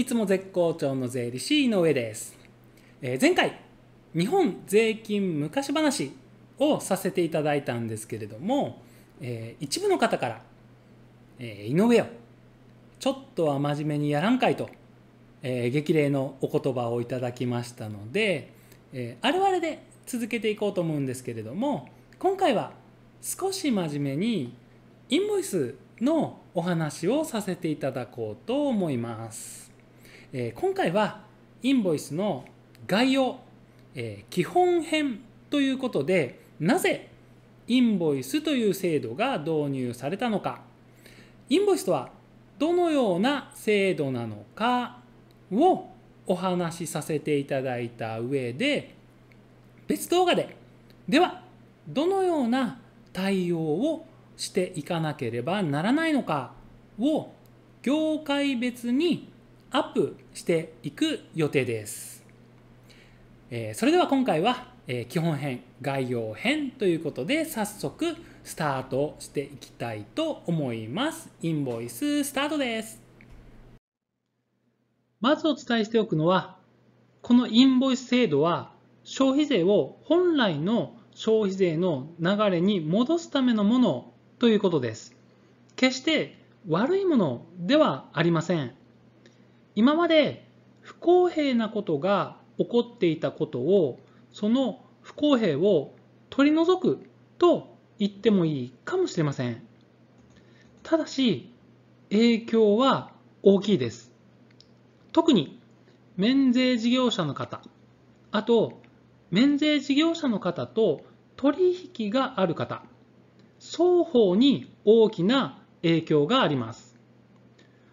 いつも絶好調の税理士井上です、えー、前回日本税金昔話をさせていただいたんですけれども、えー、一部の方から、えー、井上よちょっとは真面目にやらんかいと、え激励のお言葉をいただきましたので、えあるあるで続けていこうと思うんですけれども今回は少し真面目にインボイスのお話をさせていただこうと思います。え今回はインボイスの概要、え基本編ということでなぜインボイスという制度が導入されたのかインボイスとはどのような制度なのかをお話しさせていただいた上で別動画でではどのような対応をしていかなければならないのかを業界別にアップしていく予定です。えー、それでは今回は、えー、基本編概要編ということで早速スタートしていきたいと思います。インボイススタートです。まずお伝えしておくのはこのインボイス制度は消費税を本来の消費税の流れに戻すためのものということです。決して悪いものではありません。今まで不公平なことが起こっていたことをその不公平を取り除くと言ってもいいかもしれませんただし影響は大きいです特に免税事業者の方あと免税事業者の方と取引がある方双方に大きな影響があります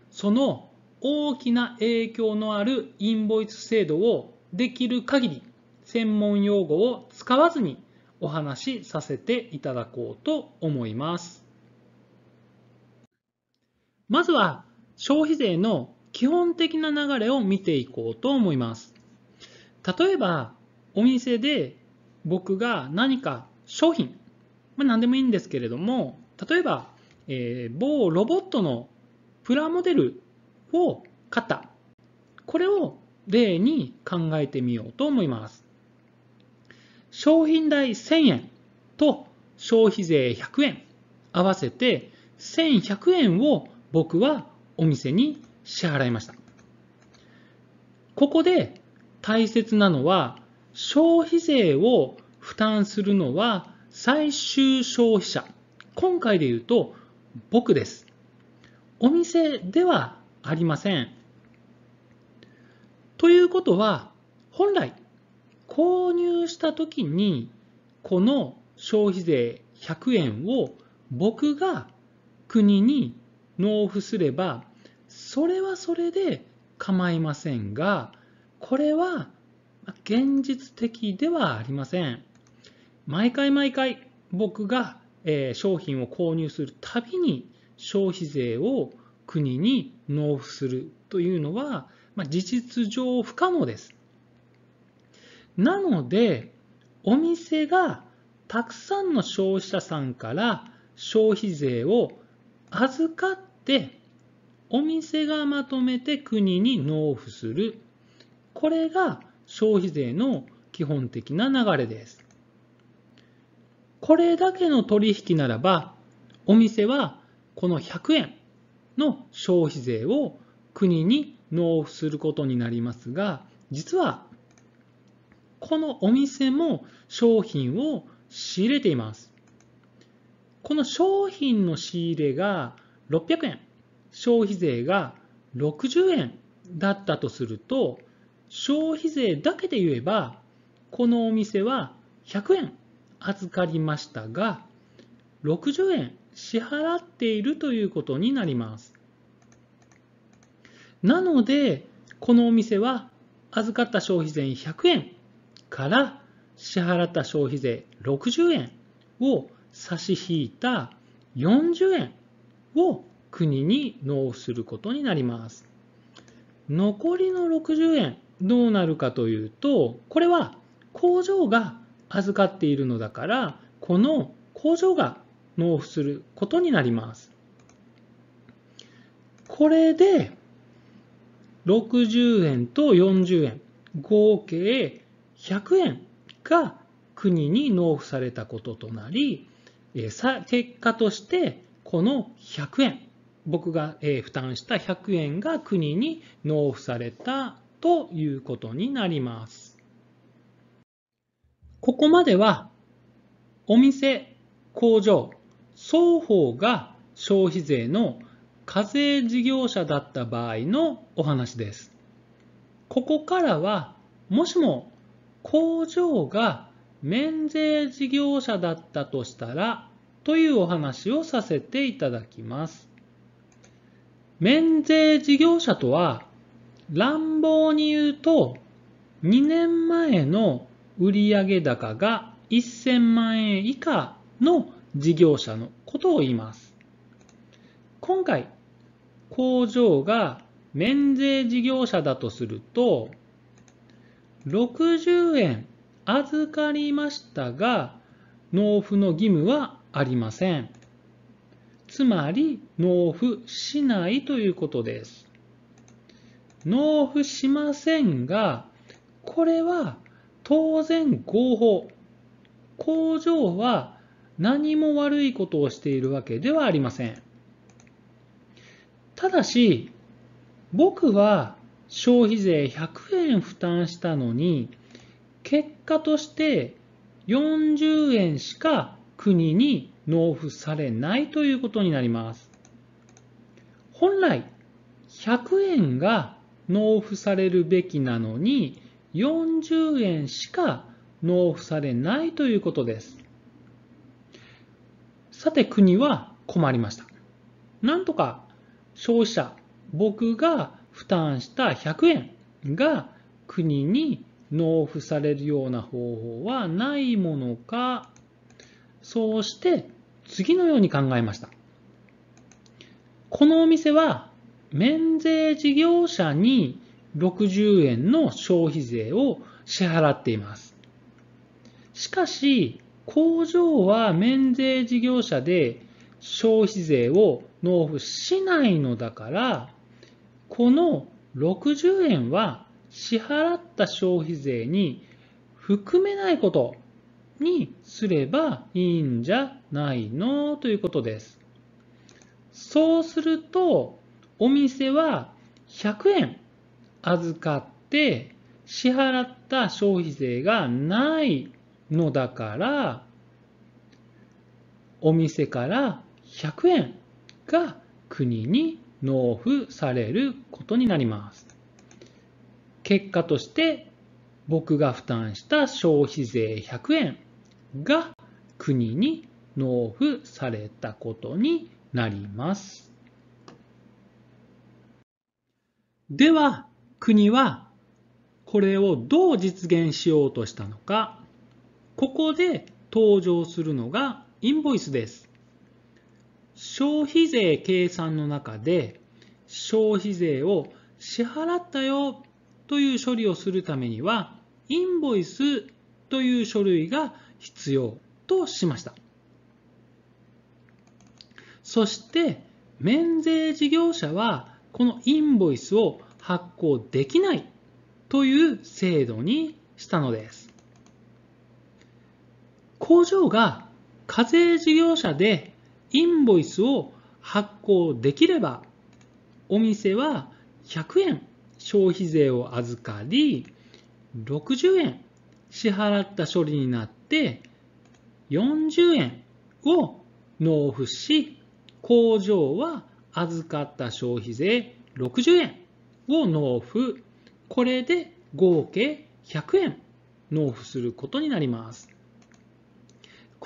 その大きな影響のあるインボイス制度をできる限り専門用語を使わずにお話しさせていただこうと思います。まずは消費税の基本的な流れを見ていこうと思います。例えばお店で僕が何か商品、まあ、何でもいいんですけれども例えば、えー、某ロボットのプラモデルを型これを例に考えてみようと思います商品代1000円と消費税100円合わせて1100円を僕はお店に支払いましたここで大切なのは消費税を負担するのは最終消費者今回で言うと僕ですお店ではありません。ということは、本来、購入した時に、この消費税100円を僕が国に納付すれば、それはそれで構いませんが、これは現実的ではありません。毎回毎回僕が商品を購入するたびに消費税を国に納付するというのは、まあ、事実上不可能です。なので、お店がたくさんの消費者さんから消費税を預かってお店がまとめて国に納付するこれが消費税の基本的な流れですこれだけの取引ならばお店はこの100円の消費税を国に納付することになりますが実はこのお店も商品を仕入れていますこの商品の仕入れが600円消費税が60円だったとすると消費税だけで言えばこのお店は100円預かりましたが60円支払っているということになります。なので、このお店は預かった消費税100円から支払った消費税60円を差し引いた40円を国に納付することになります。残りの60円どうなるかというと、これは工場が預かっているのだから、この工場が納付することになります。これで60円と40円合計100円が国に納付されたこととなり結果としてこの100円僕が負担した100円が国に納付されたということになります。ここまではお店、工場、双方が消費税の課税事業者だった場合のお話です。ここからは、もしも工場が免税事業者だったとしたら、というお話をさせていただきます。免税事業者とは、乱暴に言うと、2年前の売上高が1000万円以下の事業者のことを言います。今回、工場が免税事業者だとすると、60円預かりましたが、納付の義務はありません。つまり、納付しないということです。納付しませんが、これは当然合法。工場は何も悪いことをしているわけではありません。ただし、僕は消費税100円負担したのに、結果として40円しか国に納付されないということになります。本来、100円が納付されるべきなのに、40円しか納付されないということです。さて国は困りました。なんとか消費者、僕が負担した100円が国に納付されるような方法はないものか、そうして次のように考えました。このお店は免税事業者に60円の消費税を支払っています。しかし、工場は免税事業者で消費税を納付しないのだから、この60円は支払った消費税に含めないことにすればいいんじゃないのということです。そうすると、お店は100円預かって支払った消費税がないのだから、お店から100円が国に納付されることになります。結果として僕が負担した消費税100円が国に納付されたことになります。では国はこれをどう実現しようとしたのかここで登場するのがインボイスです。消費税計算の中で消費税を支払ったよという処理をするためにはインボイスという書類が必要としました。そして免税事業者はこのインボイスを発行できないという制度にしたのです。工場が課税事業者でインボイスを発行できればお店は100円消費税を預かり60円支払った処理になって40円を納付し工場は預かった消費税60円を納付これで合計100円納付することになります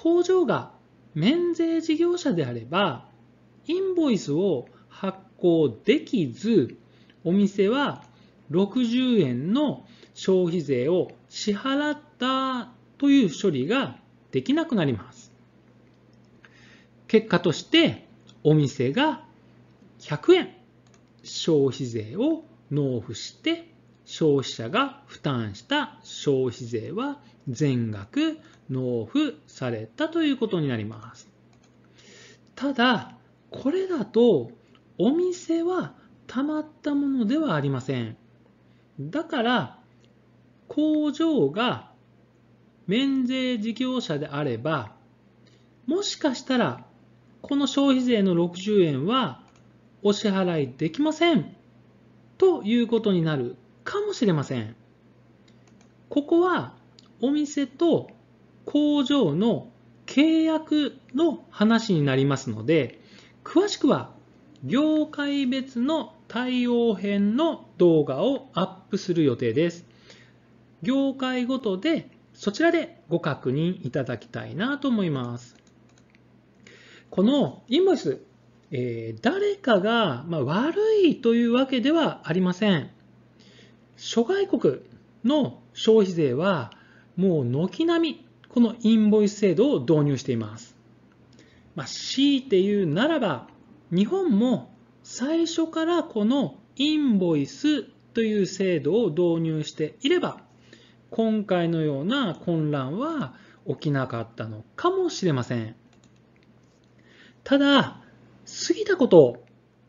工場が免税事業者であれば、インボイスを発行できず、お店は60円の消費税を支払ったという処理ができなくなります。結果として、お店が100円消費税を納付して消費者が負担した消費税は全額納付されたということになります。ただ、これだとお店はたまったものではありません。だから、工場が免税事業者であれば、もしかしたら、この消費税の60円はお支払いできませんということになるかもしれません。ここはお店と工場の契約の話になりますので、詳しくは業界別の対応編の動画をアップする予定です。業界ごとでそちらでご確認いただきたいなと思います。このインボイス、えー、誰かが悪いというわけではありません。諸外国の消費税はもう軒並みこのインボイス制度を導入しています。まあ、強いて言うならば日本も最初からこのインボイスという制度を導入していれば今回のような混乱は起きなかったのかもしれません。ただ過ぎたことを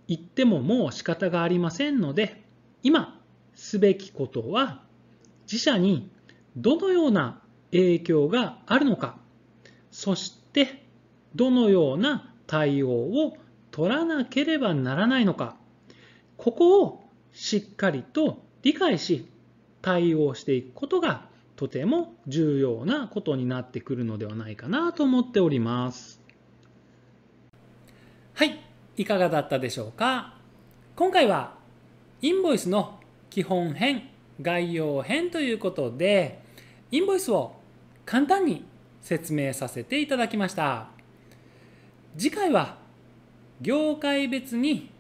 言ってももう仕方がありませんので今すべきことは自社にどのような影響があるのかそしてどのような対応を取らなければならないのかここをしっかりと理解し対応していくことがとても重要なことになってくるのではないかなと思っておりますはいいかがだったでしょうか今回はインボイスの基本編概要編ということでインボイスを簡単に説明させていただきました次回は業界別に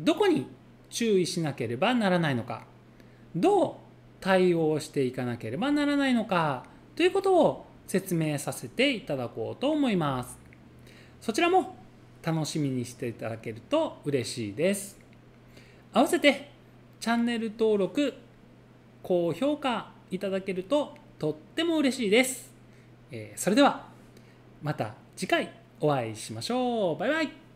どこに注意しなければならないのかどう対応していかなければならないのかということを説明させていただこうと思いますそちらも楽しみにしていただけると嬉しいです合わせてチャンネル登録、高評価いただけるととっても嬉しいです。えー、それではまた次回お会いしましょう。バイバイ。